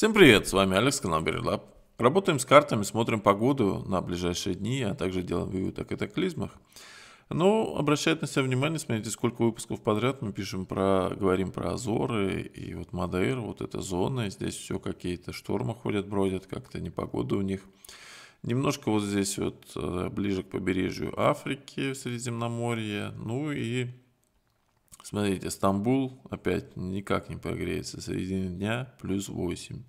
Всем привет, с вами Алекс, канал Берилаб. Работаем с картами, смотрим погоду на ближайшие дни, а также делаем вывод о катаклизмах. Но ну, обращает на себя внимание, смотрите, сколько выпусков подряд мы пишем про, говорим про Азоры и вот Мадейр, вот эта зона, здесь все какие-то штормы ходят, бродят, как-то непогода у них. Немножко вот здесь вот э, ближе к побережью Африки, Средиземноморье, ну и Смотрите, Стамбул опять никак не прогреется. Середина дня плюс 8.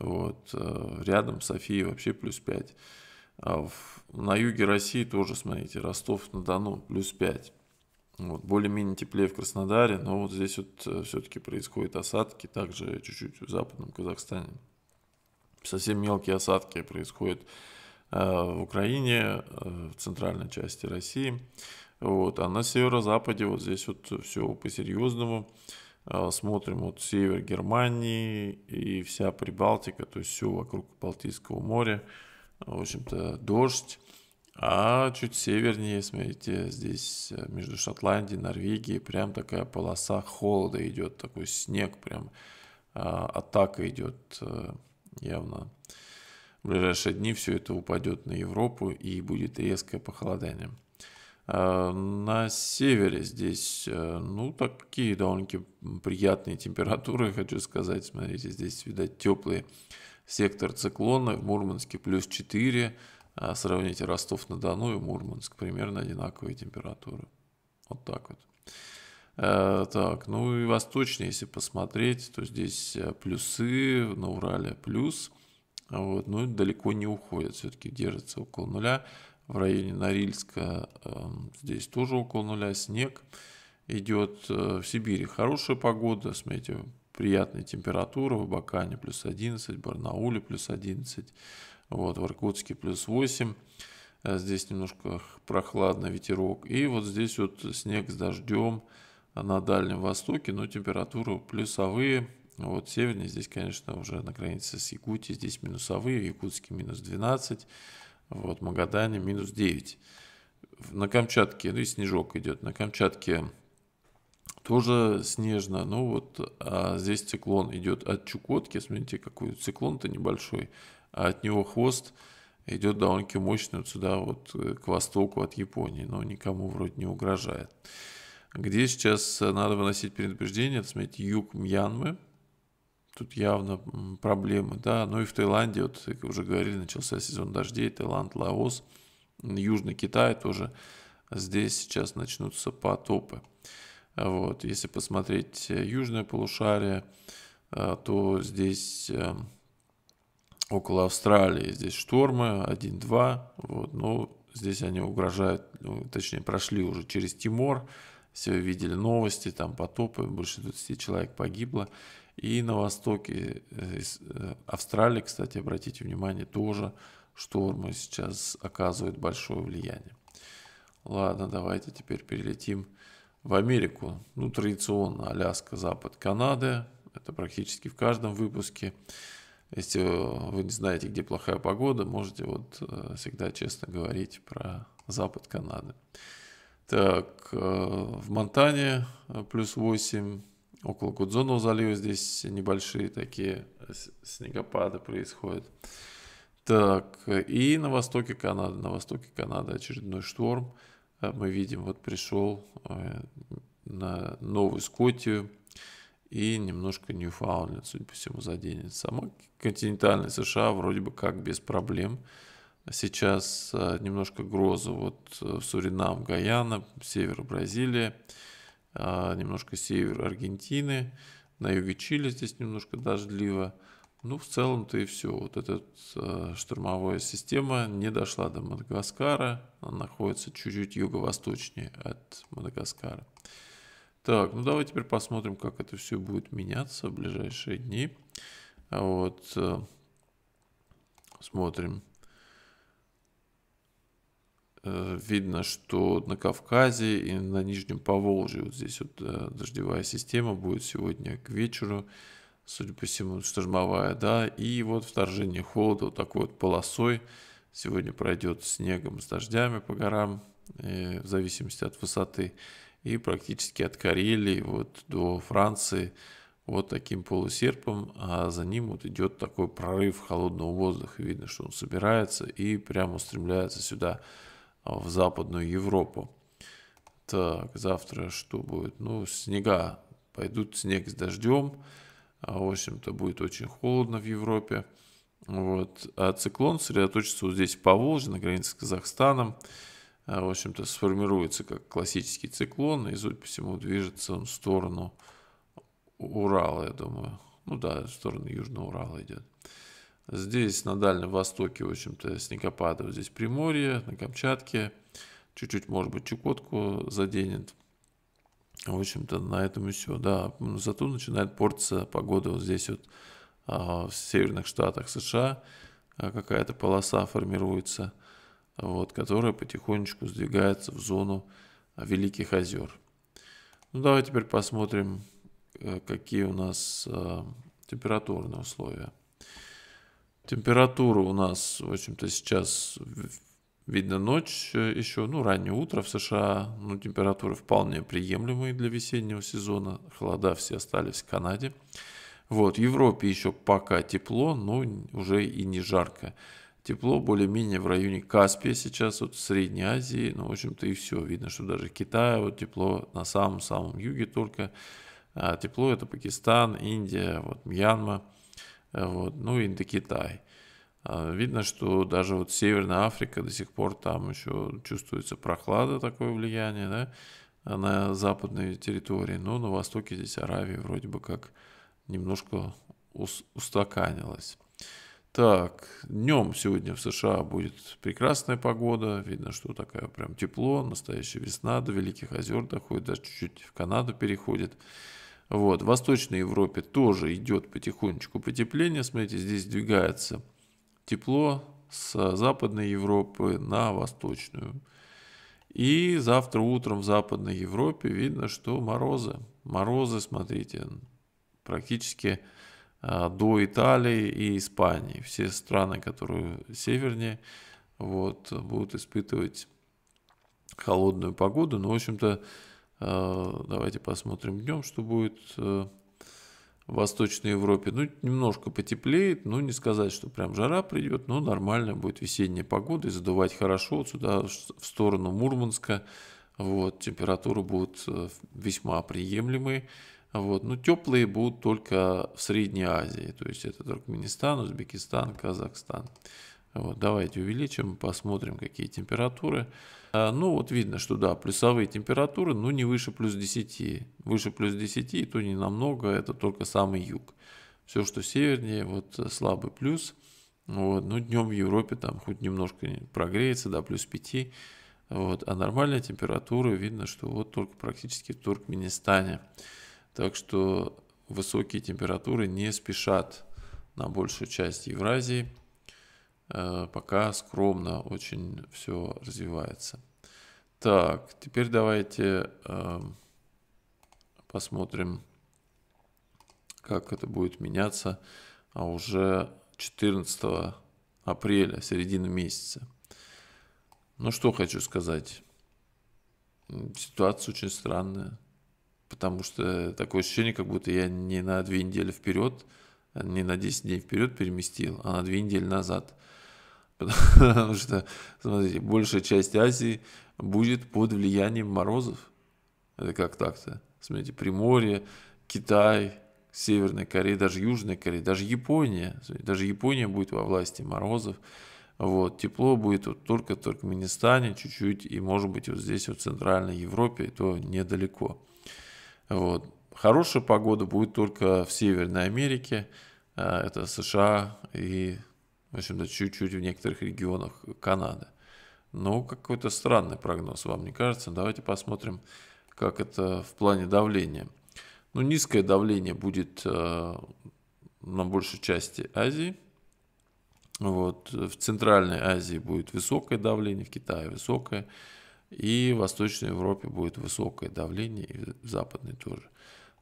Вот. Э, рядом София вообще плюс 5. А на юге России тоже, смотрите, Ростов-на-Дону плюс 5. Вот, более-менее теплее в Краснодаре, но вот здесь вот э, все-таки происходят осадки, также чуть-чуть в западном Казахстане. Совсем мелкие осадки происходят э, в Украине, в центральной части России. Вот. А на северо-западе вот здесь вот все по-серьезному. А, смотрим вот север Германии и вся Прибалтика, то есть все вокруг Балтийского моря. В общем-то, дождь. А чуть севернее, смотрите, здесь э, между Шотландией, Норвегией, прям такая полоса холода идет, такой снег, прям а, атака идет э, явно. В ближайшие дни все это упадет на Европу и будет резкое похолодание. А, на севере здесь, э, ну, такие довольно-таки приятные температуры, хочу сказать. Смотрите, здесь, видать, теплый сектор циклона, в Мурманске плюс 4. А, сравните Ростов-на-Дону и Мурманск, примерно одинаковые температуры. Вот так вот. Э, так, ну и восточнее, если посмотреть, то здесь э, плюсы, на Урале плюс. Вот, но ну далеко не уходят, все-таки держится около нуля в районе Норильска. Эм, здесь тоже около нуля снег идет. Э, в Сибири хорошая погода, смотрите, приятные температуры В Бакане плюс 11, в Барнауле плюс 11, вот, в Иркутске плюс 8. Э, здесь немножко прохладно, ветерок. И вот здесь вот снег с дождем на Дальнем Востоке, но температуры плюсовые. Вот севернее здесь, конечно, уже на границе с Якутией, здесь минусовые, в Якутске минус 12, вот, Магадане минус 9. На Камчатке, ну и снежок идет. На Камчатке тоже снежно, но ну вот а здесь циклон идет от Чукотки. Смотрите, какой циклон-то небольшой. А от него хвост идет довольно-таки мощный вот сюда, вот э, к востоку от Японии. Но никому вроде не угрожает. Где сейчас надо выносить предупреждение, смотрите, юг Мьянмы, Тут явно проблемы, да. Ну и в Таиланде, вот как уже говорили, начался сезон дождей, Таиланд, Лаос, Южный Китай тоже. Здесь сейчас начнутся потопы. Вот. Если посмотреть э, южное полушарие, э, то здесь э, около Австралии здесь штормы 1-2, вот, но здесь они угрожают, ну, точнее прошли уже через Тимор, все видели новости, там потопы, больше 20 человек погибло. И на востоке э, э, Австралии, кстати, обратите внимание, тоже штормы сейчас оказывают большое влияние. Ладно, давайте теперь перелетим в Америку. Ну, традиционно Аляска, Запад, Канада. Это практически в каждом выпуске. Если э, вы не знаете, где плохая погода, можете вот всегда честно говорить про Запад Канады. Так, в Монтане плюс 8, Около Кудзонного залива здесь небольшие такие э, снегопады происходят. Так, и на востоке Канады. На востоке Канады очередной шторм. Э, мы видим, вот пришел э, на Новую Скотию и немножко Ньюфаундленд, судя по всему, заденет. Сама континентальная США вроде бы как без проблем. Сейчас немножко гроза вот в Суринам, Гаяна, север Бразилии. А, немножко север Аргентины, на юге Чили здесь немножко дождливо. Ну, в целом-то и все. Вот эта э, штормовая система не дошла до Мадагаскара. Она находится чуть-чуть юго-восточнее от Мадагаскара. Так, ну давай теперь посмотрим, как это все будет меняться в ближайшие дни. Вот. А, смотрим. Э, видно, что на Кавказе и на Нижнем Поволжье, вот здесь вот э, дождевая система будет сегодня к вечеру, судя по всему, штормовая, да, и вот вторжение холода вот такой вот полосой сегодня пройдет снегом с дождями по горам, э, в зависимости от высоты, и практически от Карелии вот до Франции вот таким полусерпом, а за ним вот идет такой прорыв холодного воздуха, видно, что он собирается и прямо устремляется сюда, в Западную Европу. Так, завтра что будет? Ну, снега. Пойдут снег с дождем. В а общем-то, будет очень холодно в Европе. Вот. А циклон сосредоточится вот здесь, по Волжье, на границе с Казахстаном. А, в общем-то, сформируется как классический циклон, и, судя по всему, движется он в сторону Урала, я думаю. Ну да, в сторону Южного Урала идет. Здесь на Дальнем Востоке, в общем-то, снегопадов здесь Приморье, на Камчатке. Чуть-чуть, может быть, Чукотку заденет. В общем-то, на этом и все. Да, зато начинает портиться погода вот здесь вот а, в северных штатах США. А, какая-то полоса формируется, вот, которая потихонечку сдвигается в зону Великих озер. Ну, давай теперь посмотрим, э, какие у нас а, температурные условия. Температура у нас, в общем-то, сейчас видно ночь э, еще, ну, раннее утро в США, ну, температуры вполне приемлемые для весеннего сезона, холода все остались в Канаде. Вот, в Европе еще пока тепло, но уже и не жарко. Тепло более-менее в районе Каспия сейчас, вот в Средней Азии, ну, в общем-то, и все. Видно, что даже Китая вот тепло на самом-самом юге только. А тепло это Пакистан, Индия, вот Мьянма – вот, ну и Китай. А, видно, что даже вот Северная Африка до сих пор там еще чувствуется прохлада, такое влияние, да, на западной территории, но на востоке здесь Аравия вроде бы как немножко устаканилась. Так, днем сегодня в США будет прекрасная погода. Видно, что такая прям тепло, настоящая весна, до Великих озер доходит, даже чуть-чуть в Канаду переходит. Вот. В Восточной Европе тоже идет потихонечку потепление. Смотрите, здесь двигается тепло с Западной Европы на Восточную. И завтра утром в Западной Европе видно, что морозы. Морозы, смотрите, практически а, до Италии и Испании. Все страны, которые севернее, вот, будут испытывать холодную погоду. Но, в общем-то, а, давайте посмотрим днем, что будет э, в Восточной Европе. Ну, немножко потеплеет, но ну, не сказать, что прям жара придет, но нормально будет весенняя погода и задувать хорошо вот сюда, в сторону Мурманска. Вот, температуры будут э, весьма приемлемые. Вот, но ну, теплые будут только в Средней Азии, то есть это Туркменистан, Узбекистан, Казахстан. Вот, давайте увеличим, посмотрим, какие температуры. А, ну, вот видно, что да, плюсовые температуры, ну, не выше плюс 10. Выше плюс 10, то не намного, это только самый юг. Все, что севернее, вот э, слабый плюс. Вот, ну, днем в Европе там хоть немножко прогреется, да, плюс 5. Вот, а нормальная температура видно, что вот только практически в Туркменистане. Так что высокие температуры не спешат на большую часть Евразии. Э, пока скромно очень все развивается. Так, теперь давайте эм, посмотрим, как это будет меняться а уже 14 апреля, середина месяца. Ну что хочу сказать. Ситуация очень странная, потому что такое ощущение, как будто я не на две недели вперед, не на 10 дней вперед переместил, а на 2 недели назад. Потому что, смотрите, большая часть Азии будет под влиянием морозов. Это как так-то? Смотрите, Приморье, Китай, Северная Корея, даже Южная Корея, даже Япония. Даже Япония будет во власти морозов. Вот, тепло будет вот только в Туркменистане чуть-чуть, и может быть вот здесь, вот в Центральной Европе, то недалеко. Вот. Хорошая погода будет только в Северной Америке, э, это США и, в общем-то, чуть-чуть в некоторых регионах Канады. Ну, какой-то странный прогноз, вам не кажется? Давайте посмотрим, как это в плане давления. Ну, низкое давление будет э, на большей части Азии. Вот. В Центральной Азии будет высокое давление, в Китае высокое. И в Восточной Европе будет высокое давление, и в Западной тоже.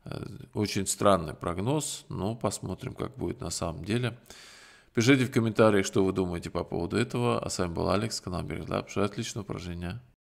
Э, очень странный прогноз, но посмотрим, как будет на самом деле. Пишите в комментариях, что вы думаете по поводу этого. А с вами был Алекс, канал Берег Отличное упражнение.